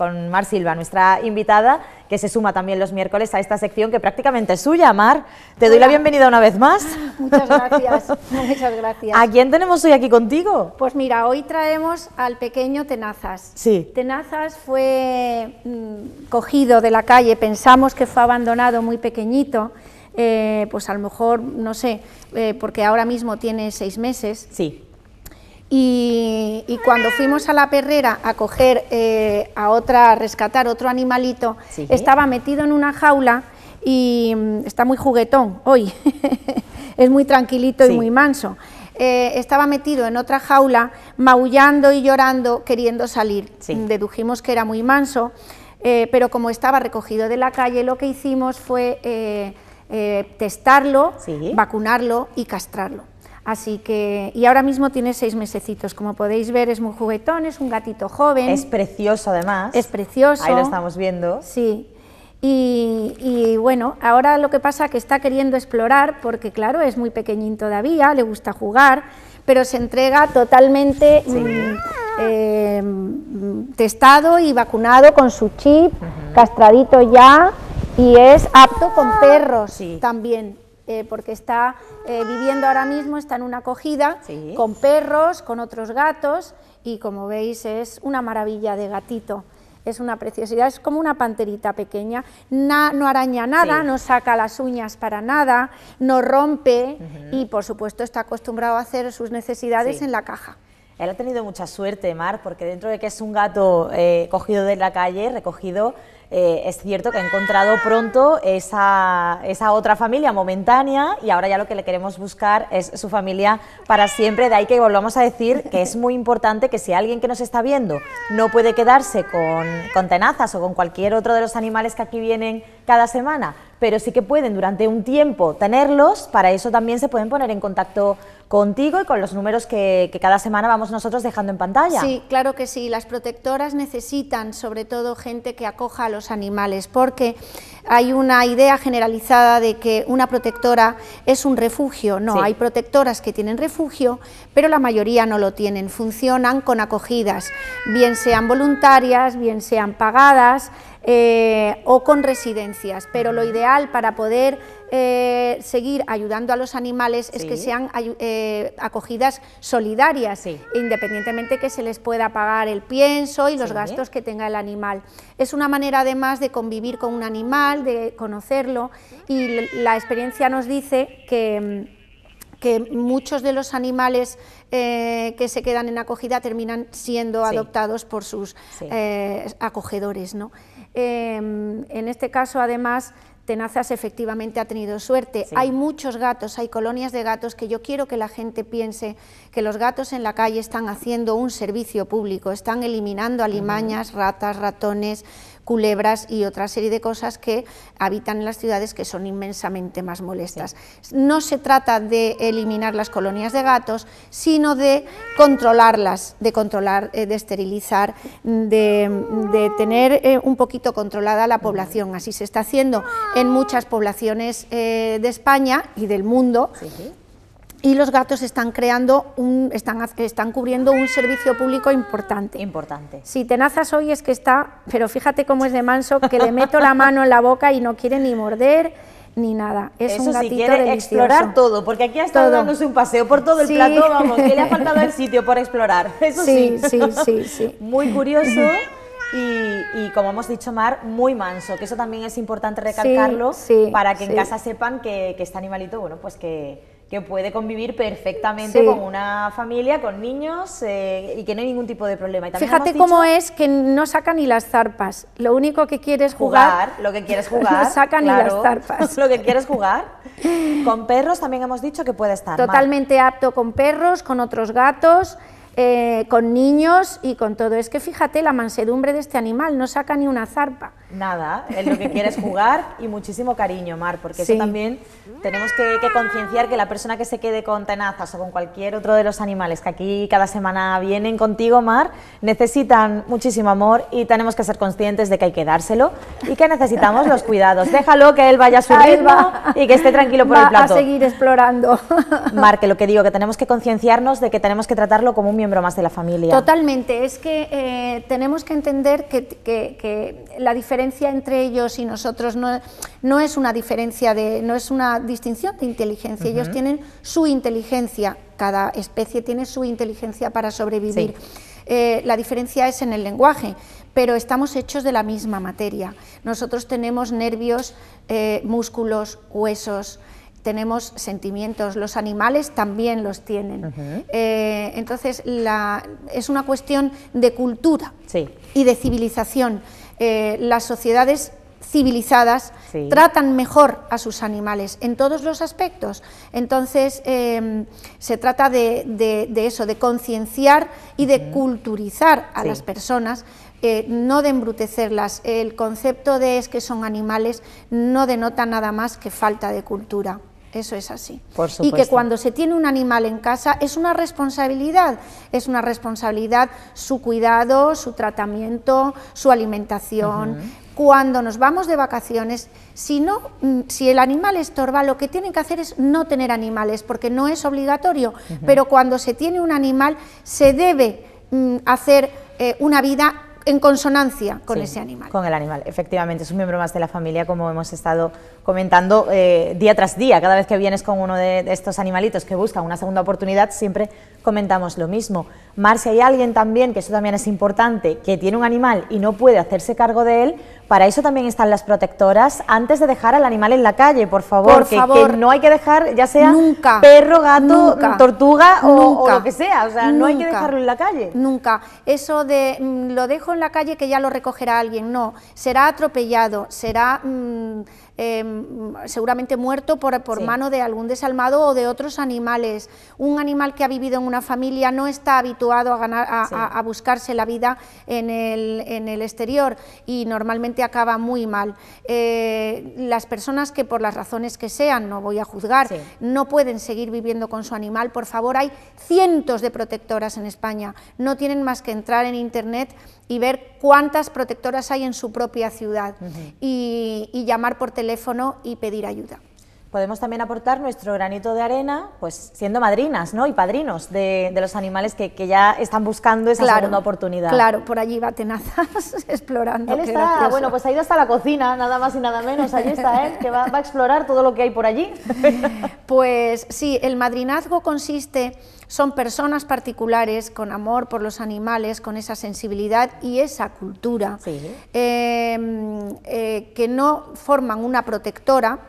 con Mar Silva, nuestra invitada, que se suma también los miércoles a esta sección que prácticamente es suya, Mar. Te doy la bienvenida una vez más. Muchas gracias, muchas gracias. ¿A quién tenemos hoy aquí contigo? Pues mira, hoy traemos al pequeño Tenazas. Sí. Tenazas fue mm, cogido de la calle, pensamos que fue abandonado muy pequeñito. Eh, pues a lo mejor, no sé, eh, porque ahora mismo tiene seis meses. Sí y, cuando fuimos a la perrera a coger eh, a otra, a rescatar otro animalito, estaba metido en una jaula y mm, está muy juguetón hoy, es muy tranquilito y muy manso. Eh, estaba metido en otra jaula, maullando y llorando, queriendo salir. Dedujimos que era muy manso, eh, pero como estaba recogido de la calle, lo que hicimos fue testarlo, vacunarlo y castrarlo. Así que, y ahora mismo tiene seis mesecitos, como podéis ver es muy juguetón, es un gatito joven. Es precioso además. Es precioso. Ahí lo estamos viendo. Sí. Y, bueno, ahora lo que pasa es que está queriendo explorar, porque claro, es muy pequeñín todavía, le gusta jugar, pero se entrega totalmente mm, eh, testado y vacunado con su chip, castradito ya, y es apto con ah. perros sí. también. Eh, porque está eh, viviendo ahora mismo, está en una acogida con perros, con otros gatos y como veis es una maravilla de gatito. Es una preciosidad, es como una panterita pequeña, no araña nada, no saca las uñas para nada, no rompe y por supuesto está acostumbrado a hacer sus necesidades en la caja. Él ha tenido mucha suerte, Mar, porque dentro de que es un gato eh, cogido de la calle, recogido, eh, es cierto que ha encontrado pronto esa, otra familia momentánea y ahora ya lo que le queremos buscar es su familia para siempre. De ahí que volvamos a decir que es muy importante que si alguien que nos está viendo no puede quedarse con, tenazas o con cualquier otro de los animales que aquí vienen cada semana, pero sí que pueden durante un tiempo tenerlos, para eso también se pueden poner en contacto contigo y con los números que, que, cada semana vamos nosotros dejando en pantalla. Sí, claro que sí, las protectoras necesitan sobre todo gente que acoja a los animales, porque hay una idea generalizada de que una protectora es un refugio. No, hay protectoras que tienen refugio, pero la mayoría no lo tienen. Funcionan con acogidas, bien sean voluntarias, bien sean pagadas, eh, o con residencias, pero lo ideal para poder eh, seguir ayudando a los animales es que sean eh, acogidas solidarias, independientemente que se les pueda pagar el pienso y los gastos que tenga el animal. Es una manera además de convivir con un animal, de conocerlo y la experiencia nos dice que mm, que muchos de los animales eh, que se quedan en acogida terminan siendo adoptados por sus eh, acogedores. ¿no? Em, en este caso, además, Tenazas efectivamente ha tenido suerte. Hay muchos gatos, hay colonias de gatos que yo quiero que la gente piense que los gatos en la calle están haciendo un servicio público, están eliminando alimañas, ratas, ratones, culebras y otra serie de cosas que habitan en las ciudades que son inmensamente más molestas. No se trata de eliminar las colonias de gatos, sino de controlarlas, de controlar, eh, de esterilizar, de, tener eh, un poquito controlada la población. Así se está haciendo en muchas poblaciones eh, de España y del mundo y los gatos están creando un, están, están cubriendo un servicio público importante. Importante. Si tenazas hoy es que está, pero fíjate cómo es de manso, que le meto la mano en la boca y no quiere ni morder ni nada. Es un gatito quiere explorar todo, porque aquí ha estado dándose un paseo por todo el plato, vamos, que le ha faltado el sitio por explorar. Eso sí. Sí, sí, Muy curioso. Y, como hemos dicho, Mar, muy manso, que eso también es importante recalcarlo para que en casa sepan que este animalito, bueno, pues que, que puede convivir perfectamente con una familia, con niños eh, y que no hay ningún tipo de problema. Fíjate cómo es que no saca ni las zarpas, lo único que quieres jugar, jugar lo que quieres jugar, no saca ni las zarpas. lo que quieres jugar. Con perros también hemos dicho que puede estar. Totalmente apto con perros, con otros gatos. Eh, con niños y con todo. Es que fíjate la mansedumbre de este animal, no saca ni una zarpa nada, él lo que quiere es jugar y muchísimo cariño, Mar, porque eso también tenemos que, concienciar que la persona que se quede con tenazas o con cualquier otro de los animales que aquí cada semana vienen contigo, Mar, necesitan muchísimo amor y tenemos que ser conscientes de que hay que dárselo y que necesitamos los cuidados. Déjalo que él vaya a su ritmo y que esté tranquilo por el plato. a seguir explorando. Mar, que lo que digo, que tenemos que concienciarnos de que tenemos que tratarlo como un miembro más de la familia. Totalmente, es que eh, tenemos que entender que la diferencia diferencia entre ellos y nosotros no, es una diferencia de, no es una distinción de inteligencia. Ellos tienen su inteligencia, cada especie tiene su inteligencia para sobrevivir. Eh, la diferencia es en el lenguaje, pero estamos hechos de la misma materia. Nosotros tenemos nervios, eh, músculos, huesos, tenemos sentimientos, los animales también los tienen. Eh, entonces, la, es una cuestión de cultura y de civilización. Eh, las sociedades civilizadas tratan mejor a sus animales en todos los aspectos. Entonces, eh, se trata de, eso, de concienciar y de culturizar a las personas eh, no de embrutecerlas. El concepto de es que son animales no denota nada más que falta de cultura. Eso es así. y que cuando se tiene un animal en casa es una responsabilidad, es una responsabilidad su cuidado, su tratamiento, su alimentación. Cuando nos vamos de vacaciones, si, no, mm, si el animal estorba, lo que tienen que hacer es no tener animales, porque no es obligatorio. Pero cuando se tiene un animal, se debe mm, hacer eh, una vida en consonancia con ese animal. Con el animal, efectivamente, es un miembro más de la familia, como hemos estado comentando eh, día tras día, cada vez que vienes con uno de, estos animalitos que busca una segunda oportunidad, siempre comentamos lo mismo. Mar, si hay alguien también, que eso también es importante, que tiene un animal y no puede hacerse cargo de él, para eso también están las protectoras, antes de dejar al animal en la calle, por favor, que, no hay que dejar, ya sea perro, gato, tortuga o, lo que sea, o sea, no hay que dejarlo en la calle. Nunca, eso de mm, lo dejo en la calle que ya lo recogerá alguien, no, será atropellado, será... Mm, Em, seguramente muerto por, mano de algún desalmado o de otros animales. Un animal que ha vivido en una familia no está habituado a, a, buscarse la vida en el, exterior y normalmente acaba muy mal. Eh, las personas que por las razones que sean, no voy a juzgar, no pueden seguir viviendo con su animal, por favor, hay cientos de protectoras en España, no tienen más que entrar en internet y ver cuántas protectoras hay en su propia ciudad y llamar por teléfono teléfono y pedir ayuda podemos también aportar nuestro granito de arena, pues siendo madrinas ¿no? y padrinos de, los animales que, ya están buscando esa segunda oportunidad. Claro, por allí va tenazas explorando. Él está, bueno, pues ha ido hasta la cocina, nada más y nada menos, allí está él, que va, a explorar todo lo que hay por allí. pues sí, el madrinazgo consiste son personas particulares con amor por los animales, con esa sensibilidad y esa cultura, eh, eh, que no forman una protectora,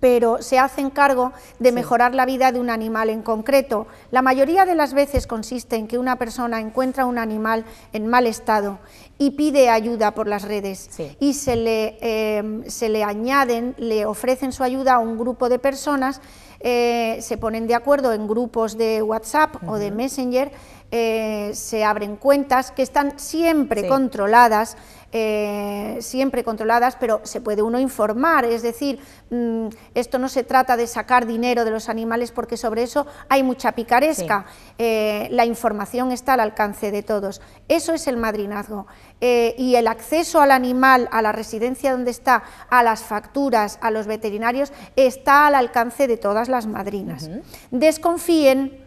pero se hacen cargo de mejorar la vida de un animal en concreto. La mayoría de las veces consiste en que una persona encuentra un animal en mal estado y pide ayuda por las redes y se le, em, se le añaden, le ofrecen su ayuda a un grupo de personas, eh, se ponen de acuerdo en grupos de WhatsApp o de Messenger eh, se abren cuentas que están siempre controladas, eh, siempre controladas, pero se puede uno informar, es decir, mm, esto no se trata de sacar dinero de los animales porque sobre eso hay mucha picaresca, eh, la información está al alcance de todos, eso es el madrinazgo y el acceso al animal, a la residencia donde está, a las facturas, a los veterinarios, está al alcance de todas las madrinas. Desconfíen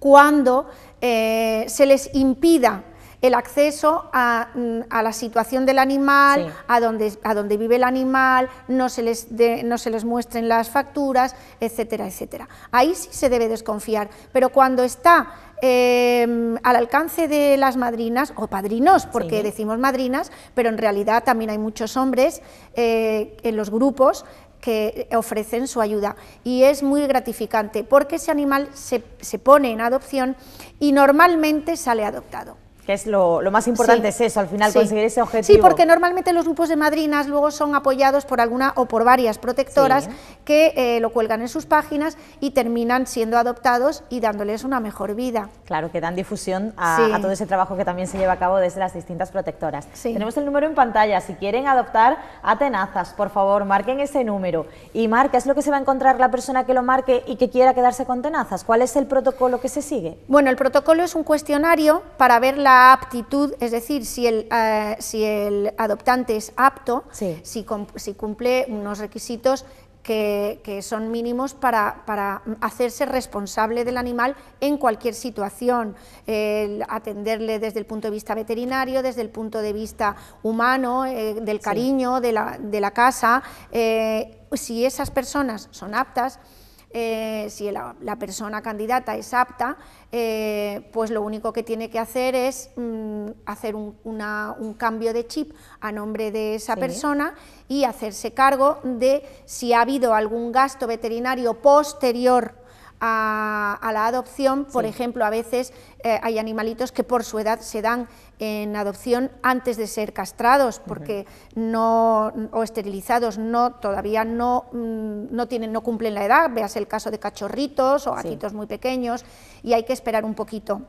cuando eh, se les impida el acceso a, mm, la situación del animal, a, donde, a donde vive el animal, no se, les no se les muestren las facturas, etcétera, etcétera. Ahí sí se debe desconfiar, pero cuando está em, al alcance de las madrinas o padrinos, porque decimos madrinas, pero en realidad también hay muchos hombres eh, en los grupos que eh, ofrecen su ayuda. Y es muy gratificante porque ese animal se, se pone en adopción y normalmente sale adoptado. Que es lo, más importante, es eso, al final conseguir ese objetivo. Sí, porque normalmente los grupos de madrinas luego son apoyados por alguna o por varias protectoras que eh, lo cuelgan en sus páginas y terminan siendo adoptados y dándoles una mejor vida. Claro, que dan difusión a, todo ese trabajo que también se lleva a cabo desde las distintas protectoras. Tenemos el número en pantalla, si quieren adoptar a tenazas, por favor, marquen ese número. Y marca, es lo que se va a encontrar la persona que lo marque y que quiera quedarse con tenazas. ¿Cuál es el protocolo que se sigue? Bueno, el protocolo es un cuestionario para ver aptitud, es decir, si el, eh, si el adoptante es apto, si, cumple unos requisitos que, son mínimos para, hacerse responsable del animal en cualquier situación, atenderle desde el punto de vista veterinario, desde el punto de vista humano, eh, del cariño, de, la, casa. Eh, si esas personas son aptas, eh, si la, persona candidata es apta, eh, pues lo único que tiene que hacer es mm, hacer un, cambio de chip a nombre de esa persona y hacerse cargo de si ha habido algún gasto veterinario posterior a, la adopción, por ejemplo, a veces eh, hay animalitos que por su edad se dan en adopción antes de ser castrados, porque no, o esterilizados, no, todavía no, mm, no, tienen, no cumplen la edad, veas el caso de cachorritos o gatitos muy pequeños, y hay que esperar un poquito.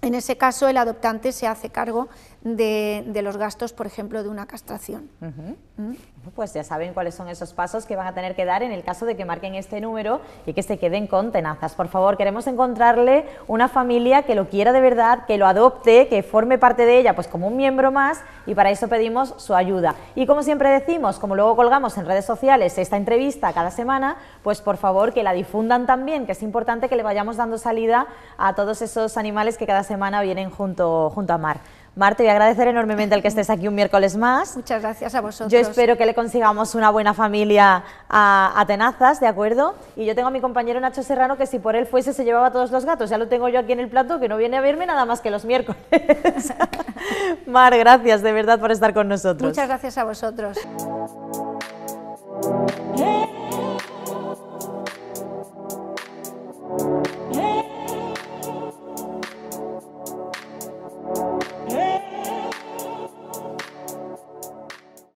En ese caso, el adoptante se hace cargo de, los gastos, por ejemplo, de una castración. ¿Mm? Pues ya saben cuáles son esos pasos que van a tener que dar en el caso de que marquen este número y que se queden con tenazas. Por favor, queremos encontrarle una familia que lo quiera de verdad, que lo adopte, que forme parte de ella, pues como un miembro más, y para eso pedimos su ayuda. Y como siempre decimos, como luego colgamos en redes sociales esta entrevista cada semana, pues por favor que la difundan también, que es importante que le vayamos dando salida a todos esos animales que cada semana vienen junto, junto a Mar. Mar, te voy a agradecer enormemente al que estés aquí un miércoles más. Muchas gracias a vosotros. Yo espero que le consigamos una buena familia a, a Tenazas, ¿de acuerdo? Y yo tengo a mi compañero Nacho Serrano, que si por él fuese se llevaba todos los gatos. Ya lo tengo yo aquí en el plato, que no viene a verme nada más que los miércoles. Mar, gracias de verdad por estar con nosotros. Muchas gracias a vosotros.